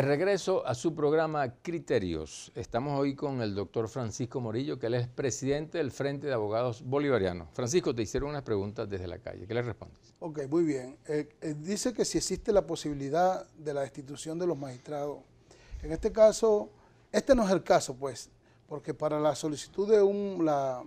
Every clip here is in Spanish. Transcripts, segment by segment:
De regreso a su programa Criterios, estamos hoy con el doctor Francisco Morillo, que él es presidente del Frente de Abogados Bolivarianos. Francisco, te hicieron unas preguntas desde la calle, ¿qué le respondes? Ok, muy bien. Eh, eh, dice que si existe la posibilidad de la destitución de los magistrados, en este caso, este no es el caso, pues, porque para la solicitud de un, la,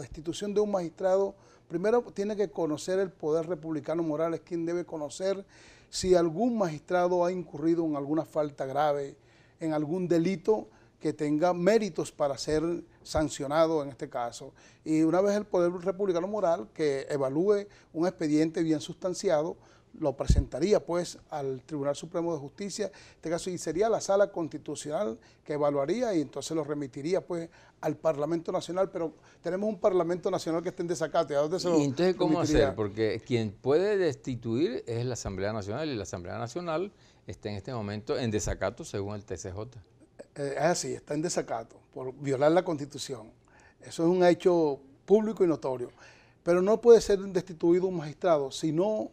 destitución de un magistrado, primero tiene que conocer el poder republicano Morales, quien debe conocer si algún magistrado ha incurrido en alguna falta grave, en algún delito que tenga méritos para ser sancionado en este caso. Y una vez el Poder Republicano Moral que evalúe un expediente bien sustanciado, lo presentaría pues al Tribunal Supremo de Justicia, este caso, y sería la sala constitucional que evaluaría y entonces lo remitiría pues al Parlamento Nacional, pero tenemos un Parlamento Nacional que está en desacato ¿a dónde se ¿Y entonces cómo hacer? Porque quien puede destituir es la Asamblea Nacional y la Asamblea Nacional está en este momento en desacato según el TCJ. Eh, eh, es así, está en desacato por violar la Constitución. Eso es un hecho público y notorio. Pero no puede ser destituido un magistrado, sino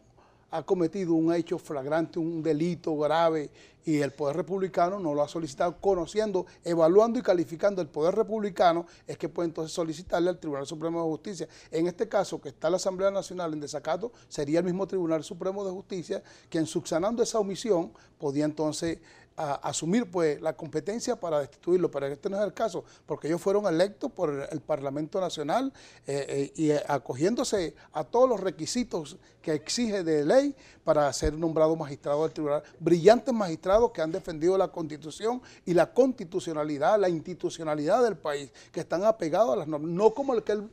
ha cometido un hecho flagrante, un delito grave, y el Poder Republicano no lo ha solicitado, conociendo, evaluando y calificando el Poder Republicano, es que puede entonces solicitarle al Tribunal Supremo de Justicia. En este caso, que está la Asamblea Nacional en desacato, sería el mismo Tribunal Supremo de Justicia quien, subsanando esa omisión, podía entonces asumir pues, la competencia para destituirlo, pero este no es el caso, porque ellos fueron electos por el Parlamento Nacional eh, eh, y acogiéndose a todos los requisitos que exige de ley para ser nombrado magistrado del tribunal. Brillantes magistrados que han defendido la constitución y la constitucionalidad, la institucionalidad del país, que están apegados a las normas, no como aquel,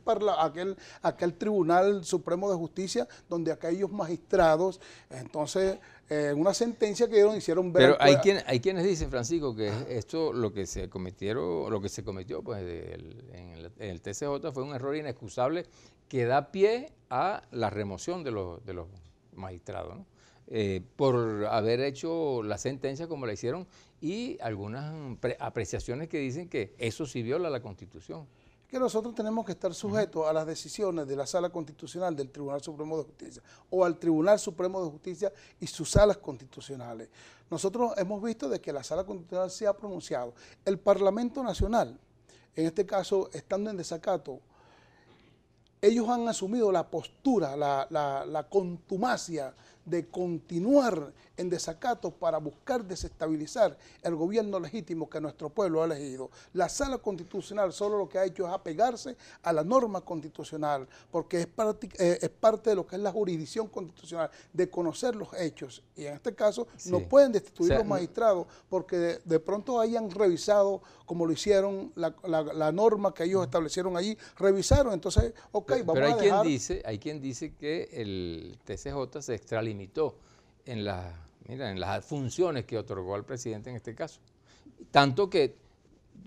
aquel Tribunal Supremo de Justicia, donde aquellos magistrados, entonces eh, una sentencia que dieron, hicieron ver. Pero hay, quien, hay quienes dicen, Francisco, que esto lo que se cometieron, lo que se cometió pues, en, el, en, TCJ fue un error inexcusable que da pie a la remoción de los, de los magistrados, ¿no? Eh, por haber hecho la sentencia como la hicieron y algunas apreciaciones que dicen que eso sí viola la Constitución que nosotros tenemos que estar sujetos a las decisiones de la Sala Constitucional del Tribunal Supremo de Justicia o al Tribunal Supremo de Justicia y sus salas constitucionales. Nosotros hemos visto de que la Sala Constitucional se ha pronunciado. El Parlamento Nacional, en este caso, estando en desacato, ellos han asumido la postura, la, la contumacia de continuar en desacato para buscar desestabilizar el gobierno legítimo que nuestro pueblo ha elegido. La sala constitucional solo lo que ha hecho es apegarse a la norma constitucional, porque es parte, eh, es parte de lo que es la jurisdicción constitucional, de conocer los hechos. Y en este caso no pueden destituir los magistrados porque de, pronto hayan revisado, como lo hicieron, la, norma que ellos mm. establecieron allí, revisaron, entonces, ok, vamos a ver. Quien hay quien dice que el TCJ se extralimita limitó en, la, mira, en las funciones que otorgó al presidente en este caso. Tanto que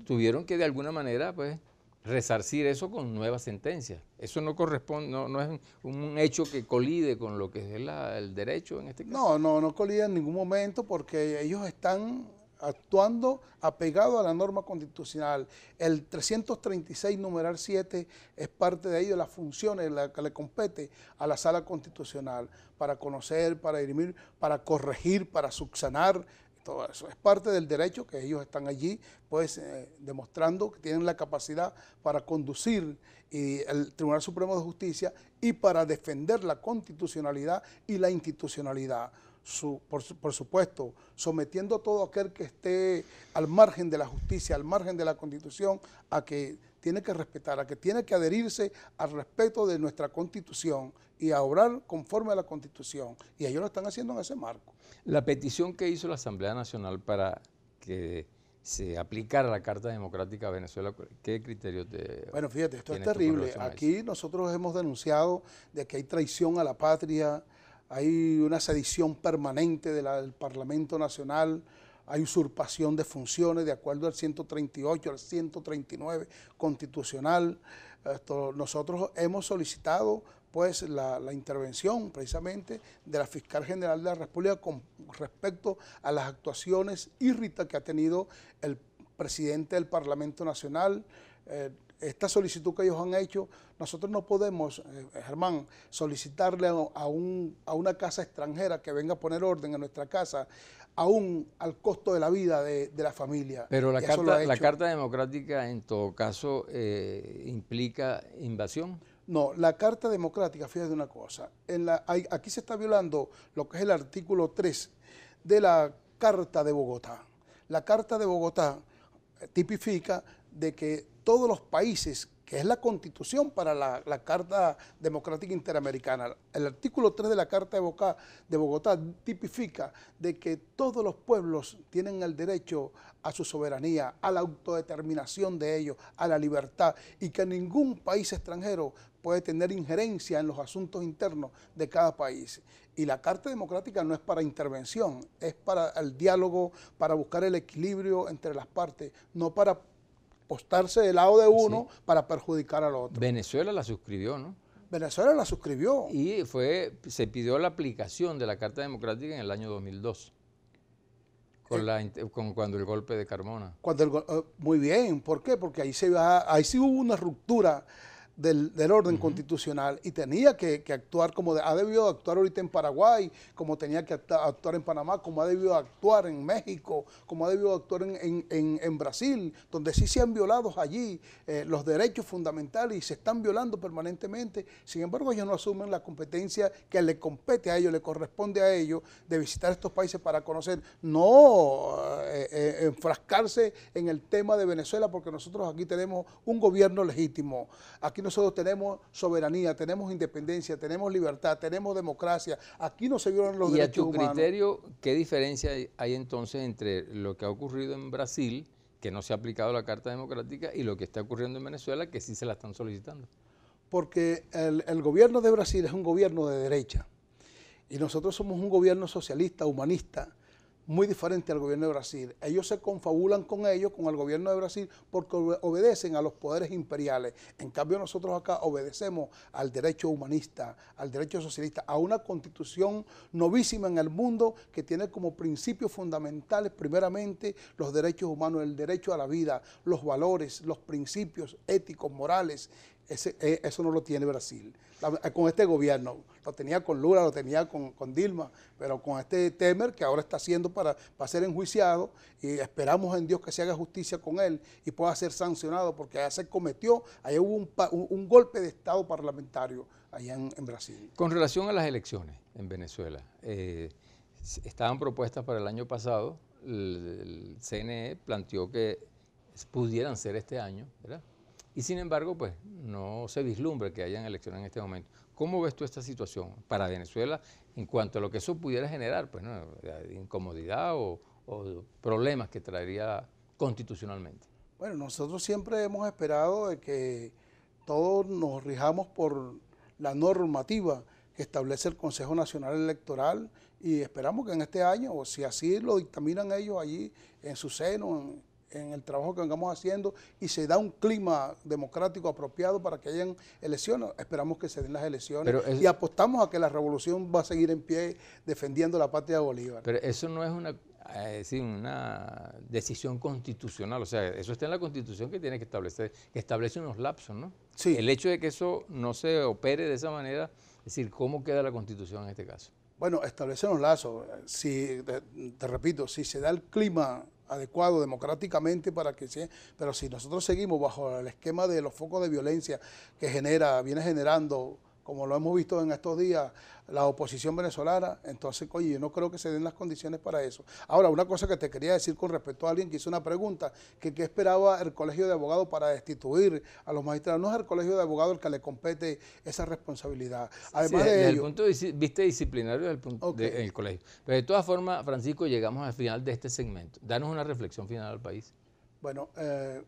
tuvieron que de alguna manera pues, resarcir eso con nuevas sentencias. Eso no corresponde, no, no es un hecho que colide con lo que es el derecho en este caso. No, no, no colide en ningún momento porque ellos están actuando apegado a la norma constitucional. El 336 numeral 7 es parte de ello, las funciones la que le compete a la sala constitucional para conocer, para dirimir, para corregir, para subsanar. Todo eso es parte del derecho que ellos están allí, pues eh, demostrando que tienen la capacidad para conducir el Tribunal Supremo de Justicia y para defender la constitucionalidad y la institucionalidad por, supuesto, sometiendo a todo aquel que esté al margen de la justicia, al margen de la constitución, a que tiene que respetar, a que tiene que adherirse al respeto de nuestra constitución y a obrar conforme a la constitución. Y ellos lo están haciendo en ese marco. La petición que hizo la Asamblea Nacional para que se aplicara la Carta Democrática a Venezuela, ¿qué criterio te... Bueno, fíjate, esto es terrible. Aquí nosotros hemos denunciado de que hay traición a la patria, hay una sedición permanente del Parlamento Nacional, hay usurpación de funciones de acuerdo al 138, al 139 constitucional. nosotros hemos solicitado pues la, intervención precisamente de la fiscal general de la República con respecto a las actuaciones irritas que ha tenido el presidente del Parlamento Nacional, eh, esta solicitud que ellos han hecho, nosotros no podemos, eh, Germán, solicitarle a, un, a, una casa extranjera que venga a poner orden en nuestra casa, aún al costo de la vida de, la familia. Pero la carta, la carta democrática en todo caso eh, implica invasión. No, la Carta Democrática, fíjate una cosa, aquí se está violando lo que es el artículo 3 de la Carta de Bogotá. La Carta de Bogotá tipifica de que todos los países, que es la constitución para la, Carta Democrática Interamericana. El artículo 3 de la Carta de Bogotá, de Bogotá tipifica de que todos los pueblos tienen el derecho a su soberanía, a la autodeterminación de ellos, a la libertad, y que ningún país extranjero puede tener injerencia en los asuntos internos de cada país. Y la Carta Democrática no es para intervención, es para el diálogo, para buscar el equilibrio entre las partes, no para postarse del lado de uno para perjudicar al otro. Venezuela la suscribió, ¿no? Venezuela la suscribió. Y fue, se pidió la aplicación de la Carta Democrática en el año 2002. Con, con, cuando el golpe de Carmona. Cuando el, eh, muy bien, ¿por qué? Porque ahí se va, ahí sí hubo una ruptura del, orden constitucional y tenía que, actuar como ha debido actuar ahorita en Paraguay, como tenía que actuar en Panamá, como ha debido actuar en México, como ha debido actuar en, en, en, Brasil, donde sí se han violado allí eh, los derechos fundamentales y se están violando permanentemente. Sin embargo, ellos no asumen la competencia que le compete a ellos, le corresponde a ellos de visitar estos países para conocer, no eh, eh, enfrascarse en el tema de Venezuela, porque nosotros aquí tenemos un gobierno legítimo. Aquí nosotros tenemos soberanía, tenemos independencia, tenemos libertad, tenemos democracia. Aquí no se violan los derechos humanos. Y a tu criterio, ¿qué diferencia hay entonces entre lo que ha ocurrido en Brasil, que no se ha aplicado la Carta Democrática, y lo que está ocurriendo en Venezuela, que sí se la están solicitando? Porque el, el gobierno de Brasil es un gobierno de derecha. Y nosotros somos un gobierno socialista, humanista, muy diferente al gobierno de Brasil. Ellos se confabulan con ellos, con el gobierno de Brasil, porque obedecen a los poderes imperiales. En cambio, nosotros acá obedecemos al derecho humanista, al derecho socialista, a una constitución novísima en el mundo que tiene como principios fundamentales, primeramente, los derechos humanos, el derecho a la vida, los valores, los principios éticos, morales eh, eso no lo tiene Brasil. Eh, con este gobierno, lo tenía con Lula, lo tenía con, Dilma, pero con este Temer que ahora está haciendo para, ser enjuiciado y esperamos en Dios que se haga justicia con él y pueda ser sancionado porque allá se cometió, allá hubo un, golpe de Estado parlamentario allá en, Brasil. Con relación a las elecciones en Venezuela, eh, estaban propuestas para el año pasado, el CNE planteó que pudieran ser este año, ¿verdad? Y sin embargo, pues no se vislumbre que hayan elecciones en este momento. ¿Cómo ves tú esta situación para Venezuela en cuanto a lo que eso pudiera generar? Pues ¿no? incomodidad o, problemas que traería constitucionalmente. Bueno, nosotros siempre hemos esperado de que todos nos rijamos por la normativa que establece el Consejo Nacional Electoral y esperamos que en este año, o si así lo dictaminan ellos allí en su seno, en el trabajo que vengamos haciendo y se da un clima democrático apropiado para que hayan elecciones. Esperamos que se den las elecciones y apostamos a que la revolución va a seguir en pie defendiendo la patria de Bolívar. Pero eso no es una, eh, una decisión constitucional, o sea, eso está en la constitución que tiene que establecer, establece unos lapsos, ¿no? Sí. El hecho de que eso no se opere de esa manera, es decir, ¿cómo queda la constitución en este caso? Bueno, establece unos lazos. Si, te repito, si se da el clima adecuado democráticamente para que sea, pero si nosotros seguimos bajo el esquema de los focos de violencia que genera, viene generando como lo hemos visto en estos días, la oposición venezolana, entonces, oye, yo no creo que se den las condiciones para eso. Ahora, una cosa que te quería decir con respecto a alguien que hizo una pregunta, que qué esperaba el Colegio de Abogados para destituir a los magistrados. No es el Colegio de Abogados el que le compete esa responsabilidad. Además desde el punto de vista disciplinario del punto okay. de, el colegio. Pero de todas formas, Francisco, llegamos al final de este segmento. Danos una reflexión final al país. Bueno, eh,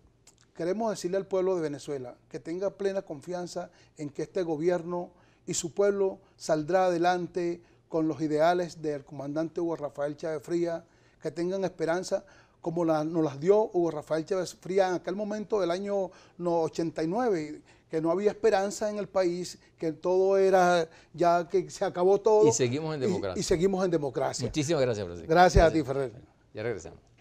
Queremos decirle al pueblo de Venezuela que tenga plena confianza en que este gobierno y su pueblo saldrá adelante con los ideales del comandante Hugo Rafael Chávez Fría, que tengan esperanza como nos las dio Hugo Rafael Chávez Fría en aquel momento del año 89, que no había esperanza en el país, que todo era, ya que se acabó todo. Y seguimos en democracia. Y, seguimos en democracia. Muchísimas gracias, Francisco. Gracias, gracias. a ti, Ferrer. Ya regresamos.